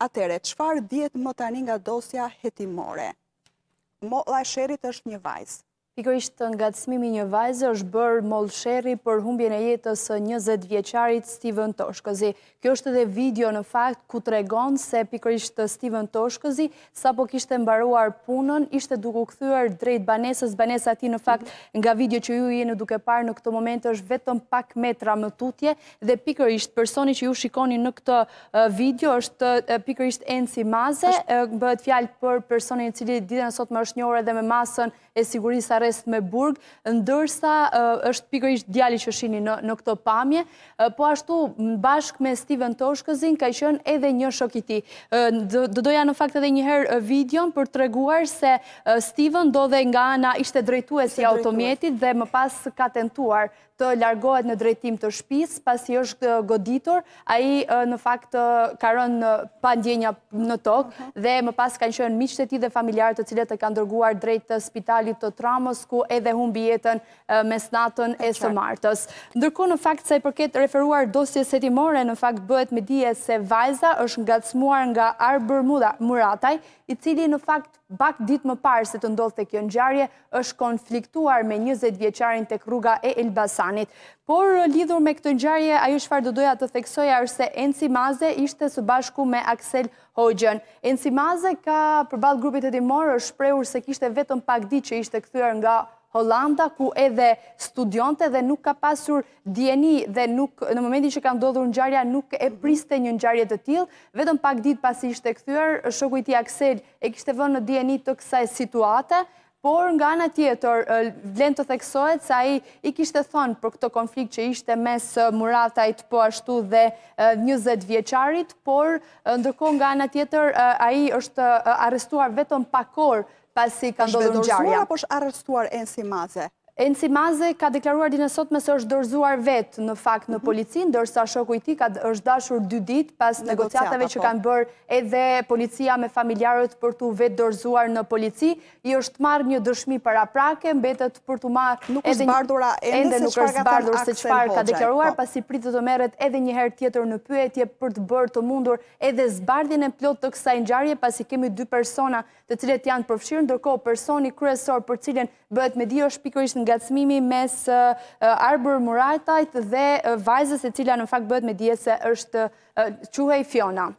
Atere, qëfar djetë më tani nga dosja hetimore? Mo Lajsherit është një vajzë. Pikërisht të nga të smimi një vajzë është bërë molë sheri për në jetës 20 vjeqarit Steven Toshkëzi. Kjo është edhe video në fakt ku të regon se pikërisht të Steven Toshkëzi sa po kishtë mbaruar punën, ishte duku këthyër drejt banesës, banesa ti në fakt nga video që ju jenë duke parë në këtë moment është vetëm pak metra më tutje dhe pikërisht personi që ju shikoni në këtë video është pikërisht Enci Maze, bëhet fjalë për personin cili ditë është dhe me masën e sigurisë arrest me burg, ndërsa është pikërisht djali që shini në këto pamje, po ashtu bashk me Steven Toshkëzin ka ishën edhe një shokiti. Doja në fakt edhe njëherë videon për të reguar se Steven do dhe nga ana ishte e si automjetit dhe më pas ka tentuar të largohet në drejtim të shpis, pas i është goditur, a i në fakt ka rënë në pandjenja në tokë dhe më pas ka një qënë miqë të ti dhe familjarët të cilët e ka ndërguar drejt të spitalit të tramë Mosku edhe hun bjetën mes natën e së martës. Ndërku në fakt se i përket referuar dosje setimore, në fakt bëhet me dje se Vajza është nga të smuar nga Arbër Murataj, i cili në fakt bak dit më parë se të ndodhë të kjo nxarje, është konfliktuar me 20 vjeqarin të kruga e Elbasanit. Por lidhur me këtë nxarje, ajo shfar doja të theksoja është se Enci Maze ishte së bashku me Aksel Hoxhen. Enci Maze ka përbalë grupit e dimorë është prejur se kishte vetëm pak di që ishte këthyar nga Holanda, ku edhe studionte dhe nuk ka pasur djeni dhe nuk, në momentin që ka ndodhur në gjarja, nuk e priste një gjarje të tilë, vetëm pak dit pasi ishte këthyër, shokujti Aksel e kishte vënë në djeni të kësaj situate, por nga nga tjetër, vlenë të theksohet sa i i kishte thonë për këto konflikt që ishte mes muratajt po ashtu dhe 20 vjeqarit, por ndërko nga nga tjetër, a i është arrestuar vetëm pakor pasi ka ndodhë në gjarja. Êshtë apo është arrestuar ensi maze? Enci Maze ka deklaruar dinë sot mësë është dërzuar vetë në fakt në mhm. policin, dërsa shoku i ti ka është dashur dy dit pas negociatave që po. kanë bërë edhe policia me familjarët për të vetë dërzuar në polici, i është marrë një dëshmi para prake, mbetët për të marrë nuk është edhe nuk është bardur se që ka deklaruar, po. pas i pritë të meret edhe njëherë tjetër në pyetje për të bërë të mundur edhe zbardin e plot të kësa njëjarje, pas i kemi dy persona të cilët janë përfshirë, ndërko personi kryesor për cilën bëhet me di është pikërish ngacmimi mes Arbor Murataj dhe vajzës e cila në fakt bëhet me dje se është quhej Fiona.